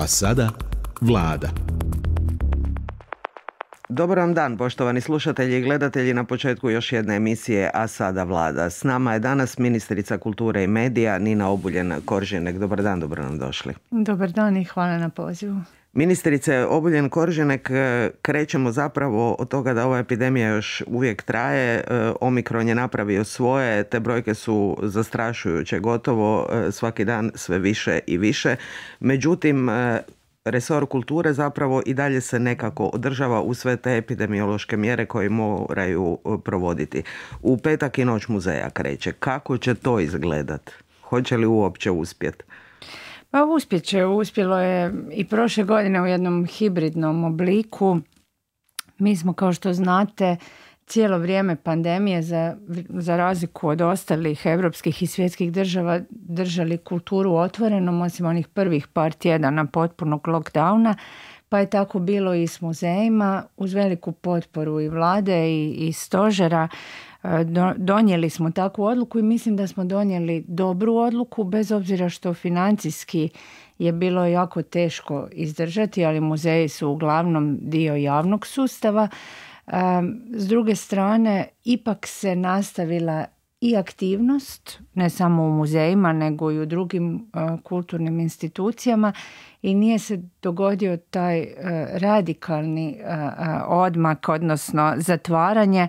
A sada vlada. Dobar vam dan, poštovani slušatelji i gledatelji. Na početku još jedne emisije A sada vlada. S nama je danas ministrica kulture i medija Nina Obuljen Koržinek. Dobar dan, dobro nam došli. Dobar dan i hvala na pozivu. Ministrice Obuljen Koržinek, e, krećemo zapravo od toga da ova epidemija još uvijek traje, e, Omikron je napravio svoje, te brojke su zastrašujuće gotovo e, svaki dan sve više i više. Međutim, resor kulture zapravo i dalje se nekako održava u sve te epidemiološke mjere koje moraju provoditi. U petak i noć muzeja kreće. Kako će to izgledat? Hoće li uopće uspjeti? Pa uspjet uspjelo je i prošle godine u jednom hibridnom obliku. Mi smo, kao što znate, cijelo vrijeme pandemije za, za razliku od ostalih europskih i svjetskih država držali kulturu otvorenom, osim onih prvih par tjedana potpunog lockdowna, pa je tako bilo i s muzejima uz veliku potporu i vlade i, i stožera donijeli smo takvu odluku i mislim da smo donijeli dobru odluku bez obzira što financijski je bilo jako teško izdržati, ali muzeji su uglavnom dio javnog sustava. S druge strane, ipak se nastavila i aktivnost, ne samo u muzejima nego i u drugim e, kulturnim institucijama i nije se dogodio taj e, radikalni e, odmak, odnosno zatvaranje.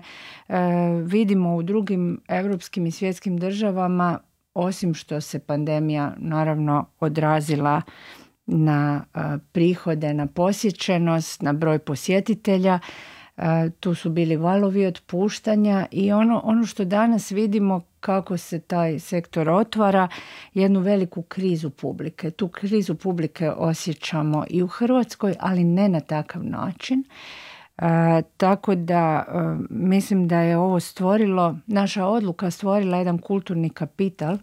Vidimo u drugim europskim i svjetskim državama, osim što se pandemija naravno odrazila na prihode, na posjećenost, na broj posjetitelja, tu su bili valovi otpuštanja i ono, ono što danas vidimo kako se taj sektor otvara, jednu veliku krizu publike. Tu krizu publike osjećamo i u Hrvatskoj, ali ne na takav način. tako da mislim da je ovo stvorilo, naša odluka stvorila jedan kulturni kapital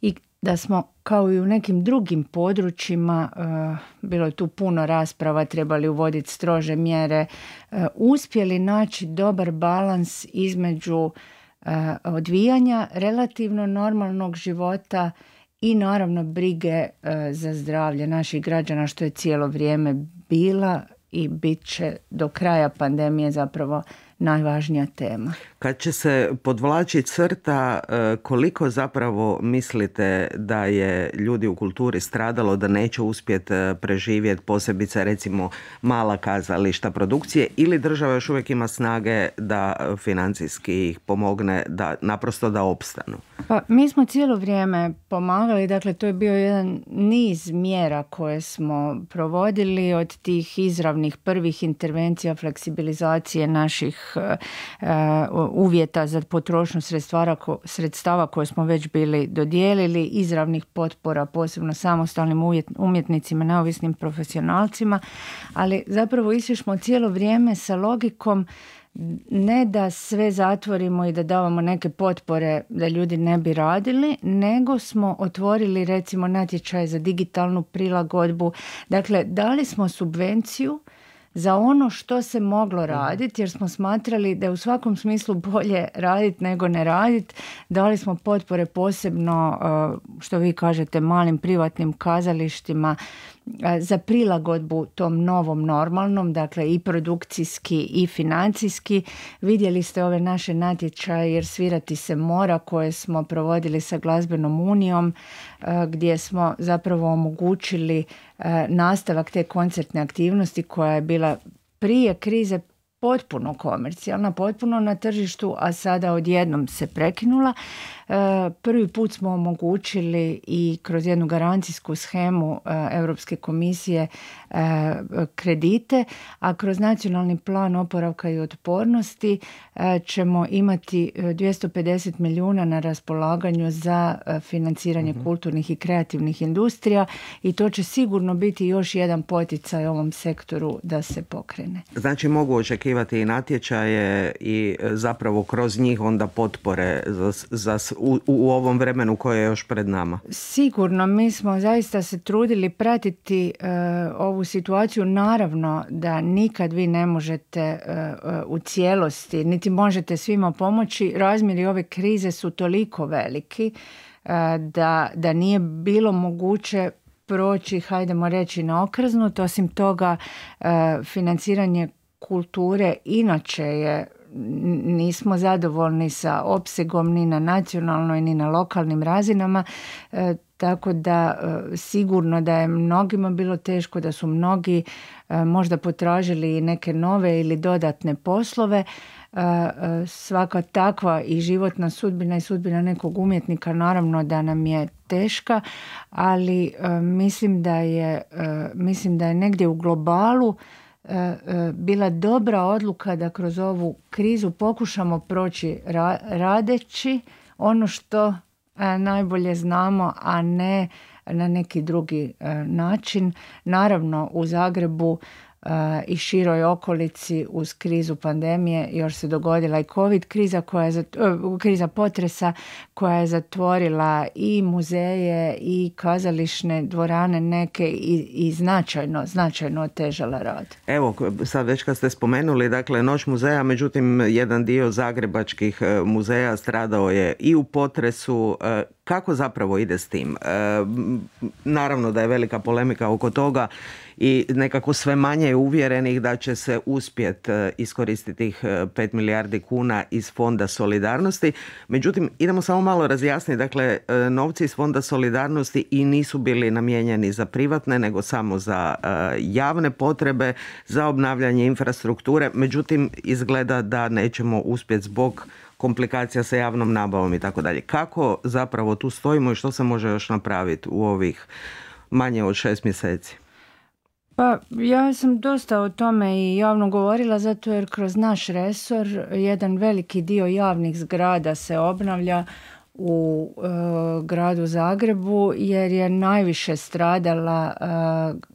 i da smo kao i u nekim drugim područjima, eh, bilo je tu puno rasprava, trebali uvoditi strože mjere, eh, uspjeli naći dobar balans između eh, odvijanja relativno normalnog života i naravno brige za zdravlje naših građana što je cijelo vrijeme bila i bit će do kraja pandemije zapravo najvažnija tema. Kad će se podvlači crta, e, koliko zapravo mislite da je ljudi u kulturi stradalo da neće uspjeti e, preživjeti posebice recimo mala kazališta produkcije ili država još uvijek ima snage da financijski ih pomogne da naprosto da opstanu? Pa, mi smo cijelo vrijeme pomagali, dakle to je bio jedan niz mjera koje smo provodili od tih izravnih prvih intervencija fleksibilizacije naših Eh, eh, uvjeta za potrošnju sredstava koje smo već bili dodijelili, izravnih potpora posebno samostalnim umjetnicima, neovisnim profesionalcima, ali zapravo smo cijelo vrijeme sa logikom ne da sve zatvorimo i da davamo neke potpore da ljudi ne bi radili, nego smo otvorili recimo natječaj za digitalnu prilagodbu. Dakle, dali smo subvenciju za ono što se moglo mhm. raditi jer smo smatrali da je u svakom smislu bolje raditi nego ne raditi. Dali smo potpore posebno, uh, što vi kažete, malim privatnim kazalištima za prilagodbu tom novom normalnom, dakle i produkcijski i financijski. Vidjeli ste ove naše natječaje jer svirati se mora koje smo provodili sa glazbenom unijom gdje smo zapravo omogućili nastavak te koncertne aktivnosti koja je bila prije krize potpuno komercijalna, potpuno na tržištu, a sada odjednom se prekinula. E, prvi put smo omogućili i kroz jednu garancijsku schemu e, Europske komisije e, kredite, a kroz nacionalni plan oporavka i otpornosti ćemo imati 250 milijuna na raspolaganju za financiranje mhm. kulturnih i kreativnih industrija i to će sigurno biti još jedan poticaj ovom sektoru da se pokrene. Znači mogu očekivati raspisivati i natječaje i e, zapravo kroz njih onda potpore za, za u, ovom vremenu koje je još pred nama? Sigurno, mi smo zaista se trudili pratiti e, ovu situaciju. Naravno da nikad vi ne možete e, u cijelosti, niti možete svima pomoći. Razmjeri ove krize su toliko veliki da, da nije bilo moguće proći, hajdemo reći, na okrznut. Osim toga, financiranje kulture inače je nismo zadovoljni sa opsegom ni na nacionalnoj ni na lokalnim razinama e, tako da e, sigurno da je mnogima bilo teško da su mnogi e, možda potražili neke nove ili dodatne poslove svaka takva i životna sudbina i sudbina nekog umjetnika naravno da nam je teška ali mislim da je mislim da je negdje u globalu E, e, bila dobra odluka da kroz ovu krizu pokušamo proći radeći ono što e, najbolje znamo, a ne na neki drugi način. Naravno, u Zagrebu Eh, i široj okolici uz krizu pandemije još se dogodila i covid kriza koja je eh, kriza potresa koja je zatvorila i muzeje i kazališne dvorane neke i, i značajno značajno otežala rad. Evo sad već kad ste spomenuli dakle noć muzeja međutim jedan dio zagrebačkih eh, muzeja stradao je i u potresu kako zapravo ide s tim? E, naravno da je velika polemika oko toga i nekako sve manje je uvjerenih da će se uspjet e, iskoristiti tih 5 e, milijardi kuna iz Fonda solidarnosti. Međutim, idemo samo malo razjasniti. Dakle, novci iz Fonda solidarnosti i nisu bili namijenjeni za privatne, nego samo za javne potrebe, za obnavljanje infrastrukture. Međutim, izgleda da nećemo uspjeti zbog komplikacija sa javnom nabavom i tako dalje. Kako zapravo tu stojimo i što se može još napraviti u ovih manje od šest mjeseci? Pa ja sam dosta o tome i javno govorila zato jer kroz naš resor jedan veliki dio javnih zgrada se obnavlja u e, gradu Zagrebu jer je najviše stradala e,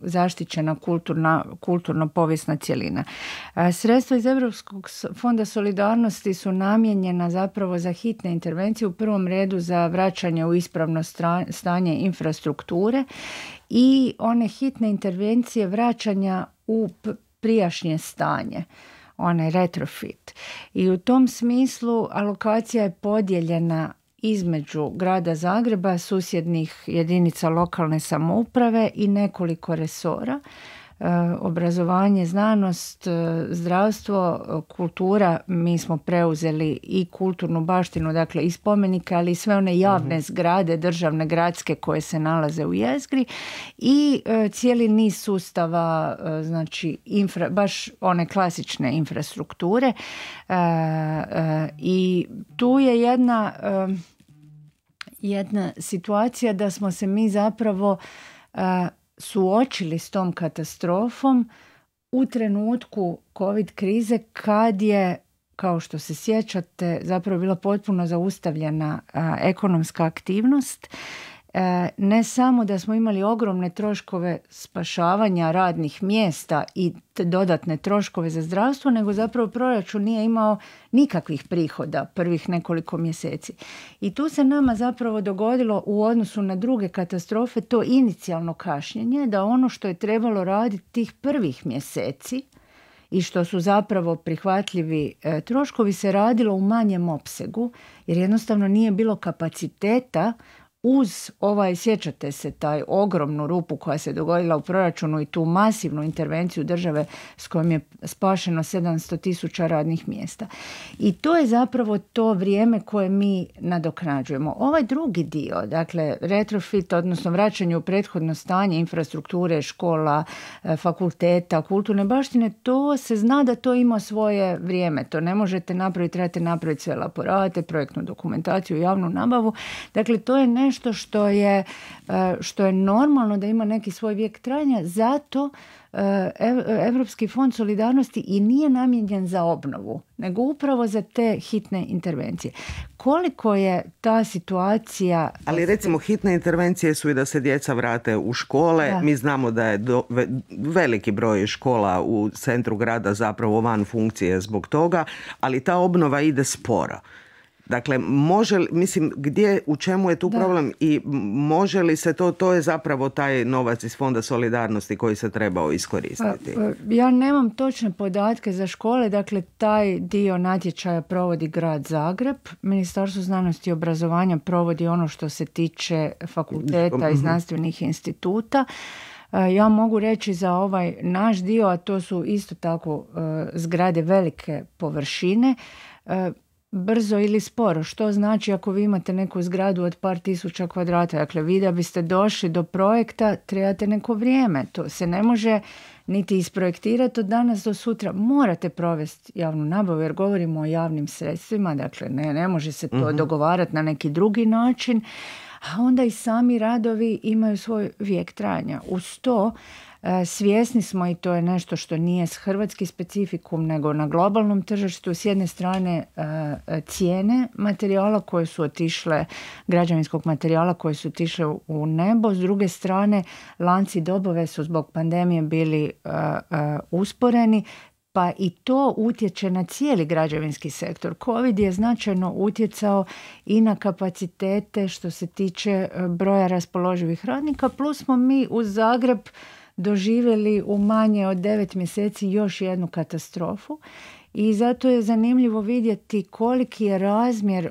zaštićena kulturno-povijesna cjelina. E, sredstva iz Europskog fonda solidarnosti su namijenjena zapravo za hitne intervencije u prvom redu za vraćanje u ispravno stanje infrastrukture i one hitne intervencije vraćanja u prijašnje stanje onaj retrofit. I u tom smislu alokacija je podijeljena između grada Zagreba, susjednih jedinica lokalne samouprave i nekoliko resora E, obrazovanje, znanost, e, zdravstvo, kultura, mi smo preuzeli i kulturnu baštinu, dakle i spomenike, ali i sve one javne mhm. zgrade, državne, gradske koje se nalaze u jezgri i e, cijeli niz sustava, znači infra, baš one klasične infrastrukture i tu je jedna jedna situacija da smo se mi zapravo suočili s tom katastrofom u trenutku covid krize kad je kao što se sjećate zapravo bila potpuno zaustavljena ekonomska aktivnost E, ne samo da smo imali ogromne troškove spašavanja radnih mjesta i dodatne troškove za zdravstvo, nego zapravo proračun nije imao nikakvih prihoda prvih nekoliko mjeseci. I tu se nama zapravo dogodilo u odnosu na druge katastrofe to inicijalno kašnjenje da ono što je trebalo raditi tih prvih mjeseci i što su zapravo prihvatljivi e, troškovi se radilo u manjem opsegu jer jednostavno nije bilo kapaciteta uz ovaj, sjećate se, taj ogromnu rupu koja se dogodila u proračunu i tu masivnu intervenciju države s kojom je spašeno 700 tisuća radnih mjesta. I to je zapravo to vrijeme koje mi nadoknađujemo. Ovaj drugi dio, dakle retrofit, odnosno vraćanje u prethodno stanje infrastrukture, škola, e, fakulteta, kulturne baštine, to se zna da to ima svoje vrijeme. To ne možete napraviti, trebate napraviti sve elaborate, projektnu dokumentaciju, javnu nabavu. Dakle, to je ne nešto što je, e, što je normalno da ima neki svoj vijek trajanja, zato Europski fond solidarnosti i nije namijenjen za obnovu, nego upravo za te hitne intervencije. Koliko je ta situacija... Ali recimo hitne intervencije su i da se djeca vrate u škole. Mi znamo da je veliki broj škola u centru grada zapravo van funkcije zbog toga, ali ta obnova ide sporo. Dakle, može mislim, gdje, u čemu je tu problem i može li se to, to je zapravo taj novac iz Fonda solidarnosti koji se trebao iskoristiti? Pa, pa, ja nemam točne podatke za škole, dakle, taj dio natječaja provodi grad Zagreb, Ministarstvo znanosti i obrazovanja provodi ono što se tiče fakulteta i mhm. znanstvenih instituta. E, ja mogu reći za ovaj naš dio, a to su isto tako e, zgrade velike površine, e, brzo ili sporo. Što znači ako vi imate neku zgradu od par tisuća kvadrata? Dakle, vi da biste došli do projekta trebate neko vrijeme. To se ne može niti isprojektirati od danas do sutra. Morate provesti javnu nabavu jer govorimo o javnim sredstvima. Dakle, ne, ne može se to mhm. dogovarati na neki drugi način. A onda i sami radovi imaju svoj vijek trajanja. Uz to E, svjesni smo i to je nešto što nije s hrvatski specifikum nego na globalnom tržištu. S jedne strane e, cijene materijala koje su otišle, građevinskog materijala koje su otišle u nebo. S druge strane lanci dobove su zbog pandemije bili e, usporeni pa i to utječe na cijeli građevinski sektor. Covid je značajno utjecao i na kapacitete što se tiče broja raspoloživih radnika, plus smo mi u Zagreb doživjeli u manje od devet mjeseci još jednu katastrofu i zato je zanimljivo vidjeti koliki je razmjer e,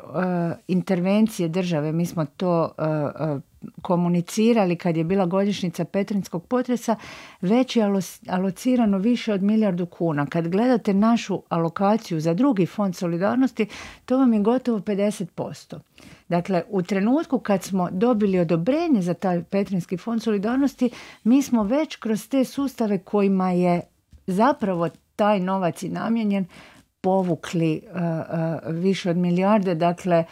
intervencije države. Mi smo to e, e, komunicirali kad je bila godišnjica Petrinskog potresa, već je alocirano više od milijardu kuna. Kad gledate našu alokaciju za drugi fond solidarnosti, to vam je gotovo 50%. Dakle, u trenutku kad smo dobili odobrenje za taj Petrinski fond solidarnosti, mi smo već kroz te sustave kojima je zapravo taj novac i namijenjen povukli e, e, više od milijarde, dakle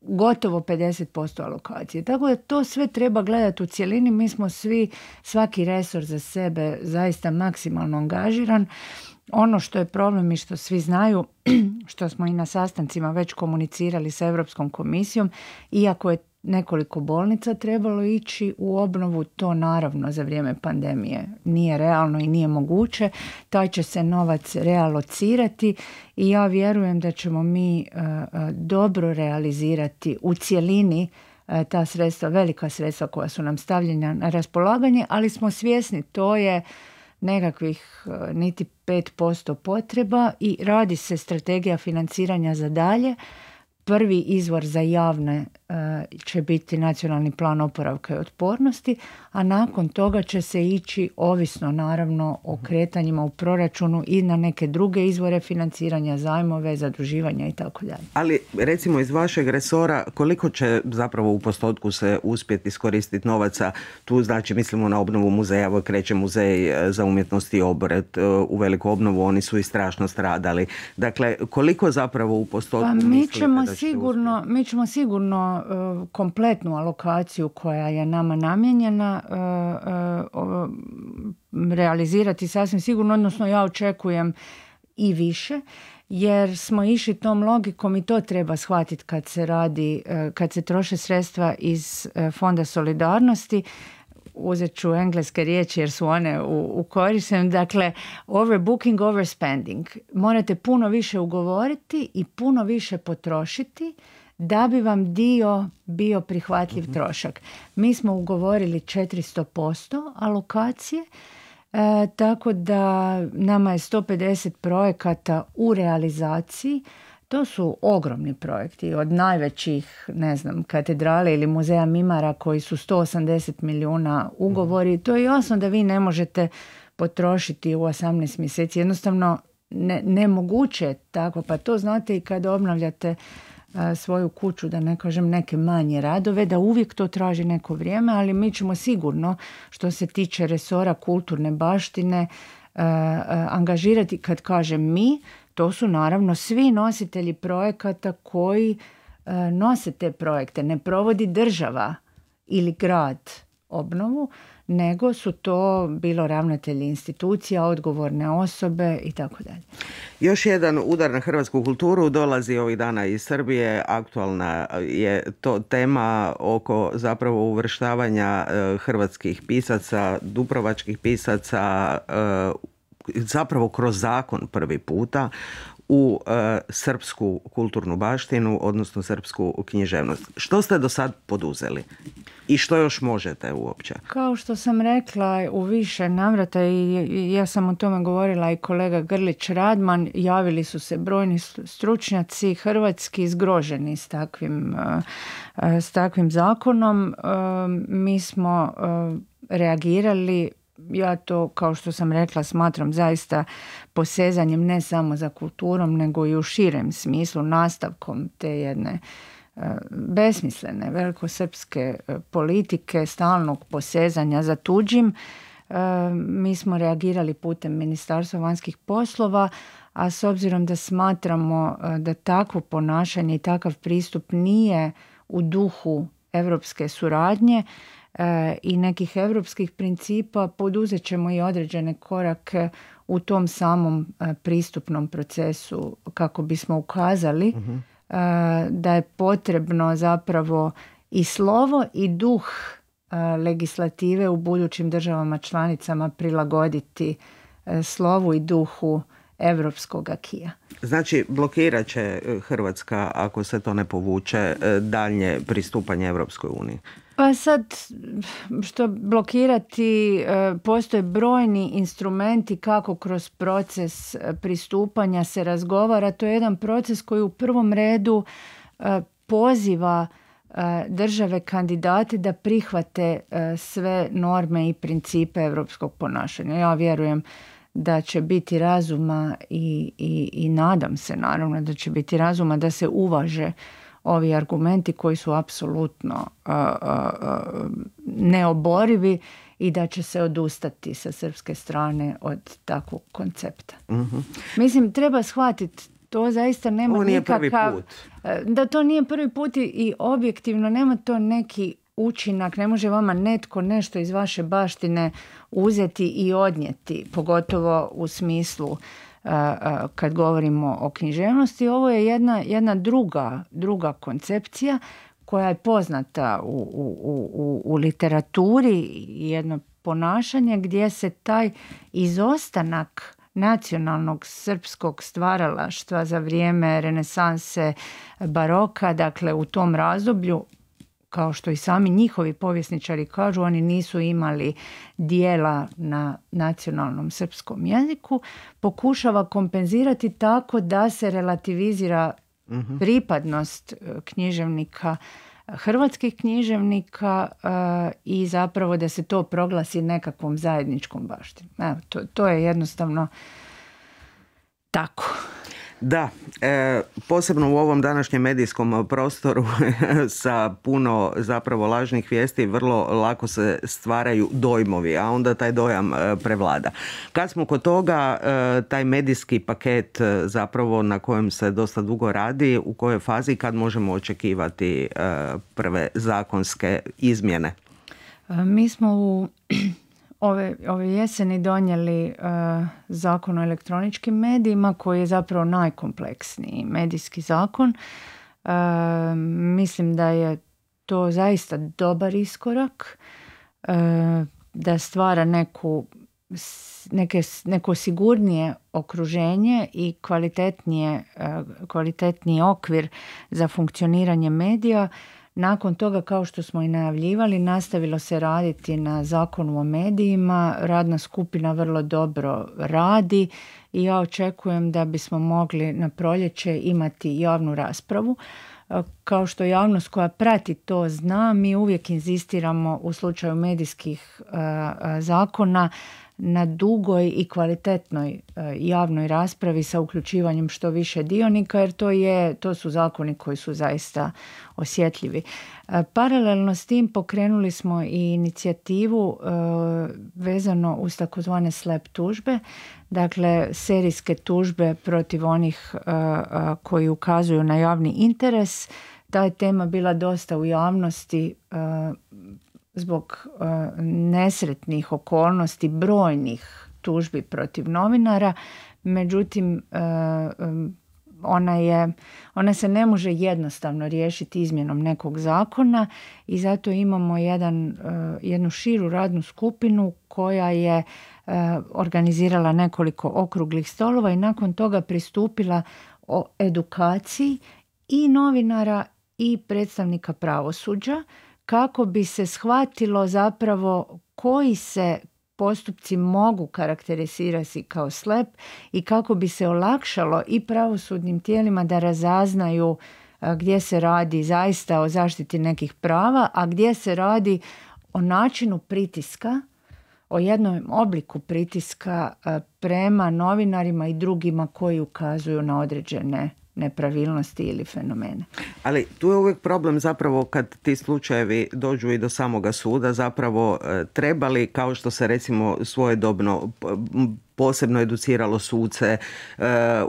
gotovo 50% alokacije. Tako da to sve treba gledati u cjelini. Mi smo svi, svaki resor za sebe zaista maksimalno angažiran. Ono što je problem i što svi znaju, što smo i na sastancima već komunicirali sa Europskom komisijom, iako je nekoliko bolnica trebalo ići u obnovu, to naravno za vrijeme pandemije nije realno i nije moguće. Taj će se novac realocirati i ja vjerujem da ćemo mi e, e, dobro realizirati u cjelini e, ta sredstva, velika sredstva koja su nam stavljena na raspolaganje, ali smo svjesni to je nekakvih niti 5% potreba i radi se strategija financiranja za dalje prvi izvor za javne eh, će biti nacionalni plan oporavka i otpornosti, a nakon toga će se ići ovisno naravno o kretanjima u proračunu i na neke druge izvore financiranja, zajmove, zaduživanja i tako dalje. Ali recimo iz vašeg resora koliko će zapravo u postotku se uspjeti iskoristiti novaca? Tu znači mislimo na obnovu muzeja, kreće muzej eh, za umjetnost i obred eh, u veliku obnovu, oni su i strašno stradali. Dakle, koliko zapravo u postotku pa mi sigurno, mi ćemo sigurno e, kompletnu alokaciju koja je nama namijenjena e, e, realizirati sasvim sigurno, odnosno ja očekujem i više jer smo išli tom logikom i to treba shvatiti kad se radi, kad se troše sredstva iz Fonda solidarnosti uzet ću engleske riječi jer su one u, u korisem, dakle overbooking, overspending. Morate puno više ugovoriti i puno više potrošiti da bi vam dio bio prihvatljiv mhm. trošak. Mi smo ugovorili 400% alokacije, e, tako da nama je 150 projekata u realizaciji, to su ogromni projekti od najvećih, ne znam, katedrale ili muzeja Mimara koji su 180 milijuna ugovori. Mhm. To je jasno da vi ne možete potrošiti u 18 mjeseci. Jednostavno nemoguće tako. Pa to znate i kada obnavljate e, svoju kuću, da ne kažem neke manje radove, da uvijek to traži neko vrijeme, ali mi ćemo sigurno što se tiče resora kulturne baštine e, e, angažirati, kad kažem mi, to su naravno svi nositelji projekata koji e, nose te projekte. Ne provodi država ili grad obnovu, nego su to bilo ravnatelji institucija, odgovorne osobe i tako dalje. Još jedan udar na hrvatsku kulturu dolazi ovih dana iz Srbije. Aktualna je to tema oko zapravo uvrštavanja e, hrvatskih pisaca, duprovačkih pisaca e, zapravo kroz zakon prvi puta u e, srpsku kulturnu baštinu, odnosno srpsku književnost. Što ste do sad poduzeli? I što još možete uopće? Kao što sam rekla u više navrata i ja sam o tome govorila i kolega Grlić Radman, javili su se brojni stručnjaci hrvatski zgroženi s takvim, e, e, s takvim zakonom. Mi smo reagirali ja to, kao što sam rekla, smatram zaista posezanjem ne samo za kulturom, nego i u širem smislu nastavkom te jedne e, besmislene velikosrpske e, politike, stalnog posezanja za tuđim. E, mi smo reagirali putem Ministarstva vanjskih poslova, a s obzirom da smatramo da takvo ponašanje i takav pristup nije u duhu europske suradnje, E, i nekih europskih principa poduzet ćemo i određene korake u tom samom e, pristupnom procesu kako bismo ukazali mhm. e, da je potrebno zapravo i slovo i duh legislative u budućim državama članicama prilagoditi slovu i duhu europskog akija. Znači, blokirat će Hrvatska ako se to ne povuče daljnje pristupanje Europskoj uniji. Pa sad, što blokirati, e, postoje brojni instrumenti kako kroz proces e, pristupanja se razgovara. To je jedan proces koji u prvom redu e, poziva države kandidate da prihvate sve norme i principe europskog ponašanja. Ja vjerujem da će biti razuma i, i, i nadam se naravno da će biti razuma da se uvaže ovi argumenti koji su apsolutno neoborivi i da će se odustati sa srpske strane od takvog koncepta. Mhm. Mislim, treba shvatiti to zaista nema nikakav... E, da to nije prvi put i objektivno nema to neki učinak, ne može vama netko nešto iz vaše baštine uzeti i odnijeti, pogotovo u smislu kad govorimo o književnosti. Ovo je jedna, jedna druga, druga koncepcija koja je poznata u, u, u, u literaturi jedno ponašanje gdje se taj izostanak nacionalnog srpskog stvaralaštva za vrijeme renesanse baroka, dakle u tom razdoblju kao što i sami njihovi povjesničari kažu, oni nisu imali dijela na nacionalnom srpskom jeziku, pokušava kompenzirati tako da se relativizira mhm. pripadnost e, književnika hrvatskih književnika e, i zapravo da se to proglasi nekakvom zajedničkom baštinom. Evo, to, to je jednostavno tako. Da, e, posebno u ovom današnjem medijskom prostoru sa puno zapravo lažnih vijesti vrlo lako se stvaraju dojmovi, a onda taj dojam e, prevlada. Kad smo kod toga, e, taj medijski paket zapravo na kojem se dosta dugo radi, u kojoj fazi kad možemo očekivati prve zakonske izmjene? Mi smo u ove, ove jeseni donijeli e, zakon o elektroničkim medijima koji je zapravo najkompleksniji medijski zakon. E, mislim da je to zaista dobar iskorak, e, da stvara neku, neke, neko sigurnije okruženje i kvalitetnije, kvalitetniji okvir za funkcioniranje medija nakon toga, kao što smo i najavljivali, nastavilo se raditi na zakonu o medijima. Radna skupina vrlo dobro radi i ja očekujem da bismo mogli na proljeće imati javnu raspravu. Kao što javnost koja prati to zna, mi uvijek inzistiramo u slučaju medijskih eh, eh, zakona na dugoj i kvalitetnoj e, javnoj raspravi sa uključivanjem što više dionika jer to je to su zakoni koji su zaista osjetljivi. E, paralelno s tim pokrenuli smo i inicijativu e, vezano uz takozvane slep tužbe, dakle serijske tužbe protiv onih koji ukazuju na javni interes. Ta je tema bila dosta u javnosti zbog e, nesretnih okolnosti brojnih tužbi protiv novinara, međutim e, e, ona, je, ona se ne može jednostavno riješiti izmjenom nekog zakona i zato imamo jedan, jednu širu radnu skupinu koja je organizirala nekoliko okruglih stolova i nakon toga pristupila o edukaciji i novinara i predstavnika pravosuđa kako bi se shvatilo zapravo koji se postupci mogu karakterizirati kao slep i kako bi se olakšalo i pravosudnim tijelima da razaznaju e, gdje se radi zaista o zaštiti nekih prava, a gdje se radi o načinu pritiska, o jednom obliku pritiska e, prema novinarima i drugima koji ukazuju na određene nepravilnosti ili fenomene Ali tu je uvijek problem zapravo kad ti slučajevi dođu i do samoga suda, zapravo e, trebali, kao što se recimo svojedobno posebno educiralo suce e,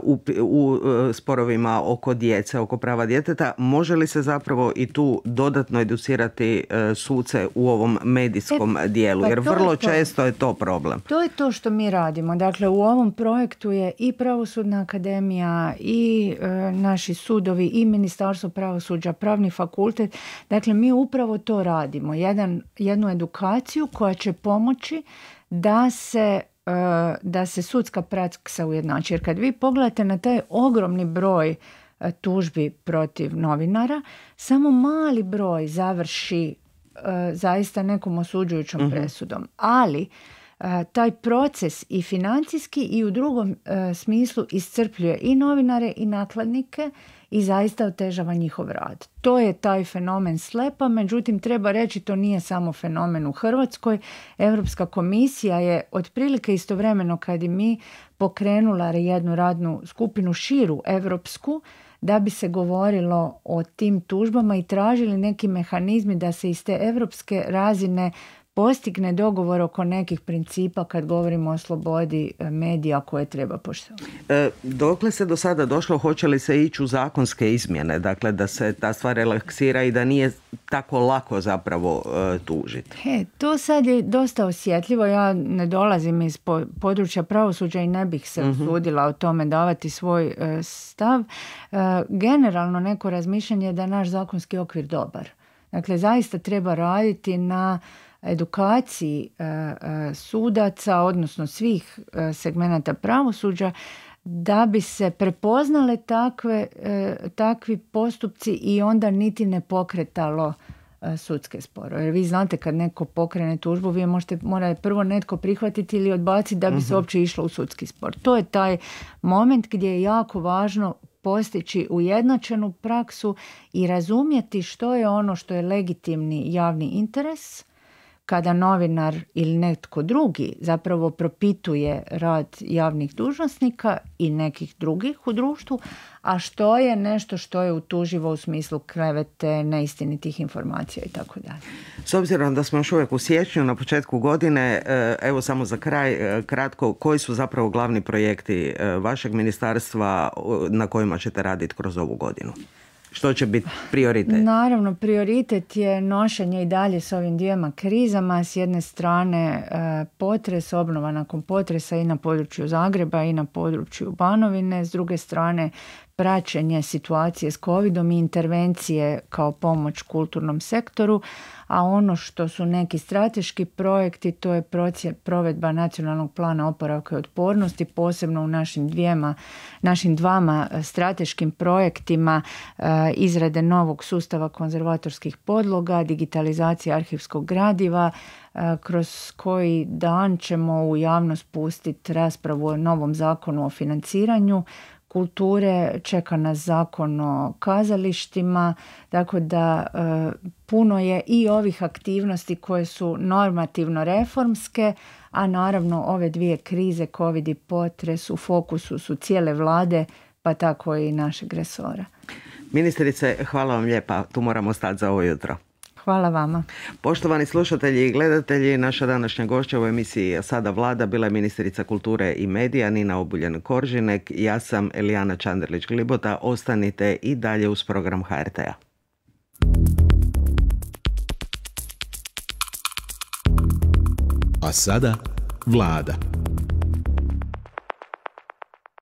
u, u e, sporovima oko djece, oko prava djeteta. Može li se zapravo i tu dodatno educirati e, suce u ovom medijskom pa dijelu? Jer vrlo to, često je to problem. To je to što mi radimo. Dakle, u ovom projektu je i Pravosudna akademija i naši sudovi i Ministarstvo pravosuđa, Pravni fakultet. Dakle, mi upravo to radimo. Jedan, jednu edukaciju koja će pomoći da se Eh, da se sudska praksa ujednači. Jer kad vi pogledate na taj ogromni broj eh, tužbi protiv novinara, samo mali broj završi eh, zaista nekom osuđujućom mhm. presudom. Ali taj proces i financijski i u drugom smislu iscrpljuje i novinare i nakladnike i zaista otežava njihov rad. To je taj fenomen slepa, međutim treba reći to nije samo fenomen u Hrvatskoj. Europska komisija je otprilike istovremeno kad i mi pokrenula jednu radnu skupinu širu europsku da bi se govorilo o tim tužbama i tražili neki mehanizmi da se iz te europske razine postigne dogovor oko nekih principa kad govorimo o slobodi e, medija koje treba poštovati? E, dokle se do sada došlo, hoće li se ići u zakonske izmjene, dakle da se ta stvar relaksira i da nije tako lako zapravo e, tužiti? He, to sad je dosta osjetljivo, ja ne dolazim iz područja pravosuđa i ne bih se mhm. usudila o tome davati svoj stav. generalno neko razmišljanje je da je naš zakonski okvir dobar. Dakle, zaista treba raditi na edukaciji e, e, sudaca, odnosno svih e, segmenata pravosuđa, da bi se prepoznale takve, takvi postupci i onda niti ne pokretalo sudske sporo. Jer vi znate kad neko pokrene tužbu, vi možete, mora prvo netko prihvatiti ili odbaciti da bi se mhm. uopće išlo u sudski spor. To je taj moment gdje je jako važno postići ujednačenu praksu i razumjeti što je ono što je legitimni javni interes kada novinar ili netko drugi zapravo propituje rad javnih dužnosnika i nekih drugih u društvu, a što je nešto što je utuživo u smislu krevete, neistinitih informacija i tako dalje. S obzirom da smo još uvijek u siječnju na početku godine, e, evo samo za kraj e, kratko, koji su zapravo glavni projekti e, vašeg ministarstva na kojima ćete raditi kroz ovu godinu? Što će biti prioritet? Naravno, prioritet je nošenje i dalje s ovim dvijema krizama. S jedne strane e, potres, obnova nakon potresa i na području Zagreba i na području Banovine. S druge strane praćenje situacije s covidom i intervencije kao pomoć kulturnom sektoru, a ono što su neki strateški projekti to je provedba nacionalnog plana oporavka i otpornosti, posebno u našim dvijema, našim dvama e, strateškim projektima e, izrade novog sustava konzervatorskih podloga, digitalizacije arhivskog gradiva, e, kroz koji dan ćemo u javnost pustiti raspravu o novom zakonu o financiranju kulture, čeka nas zakon o kazalištima, tako da e, puno je i ovih aktivnosti koje su normativno reformske, a naravno ove dvije krize, COVID i potres, u fokusu su cijele vlade, pa tako i našeg resora. Ministrice, hvala vam lijepa. Tu moramo stati za ovo jutro. Hvala vama. Poštovani slušatelji i gledatelji, naša današnja gošća u emisiji Sada vlada bila je ministrica kulture i medija Nina Obuljen-Koržinek. Ja sam Elijana Čandrlić-Glibota. Ostanite i dalje uz program HRT-a. A sada vlada.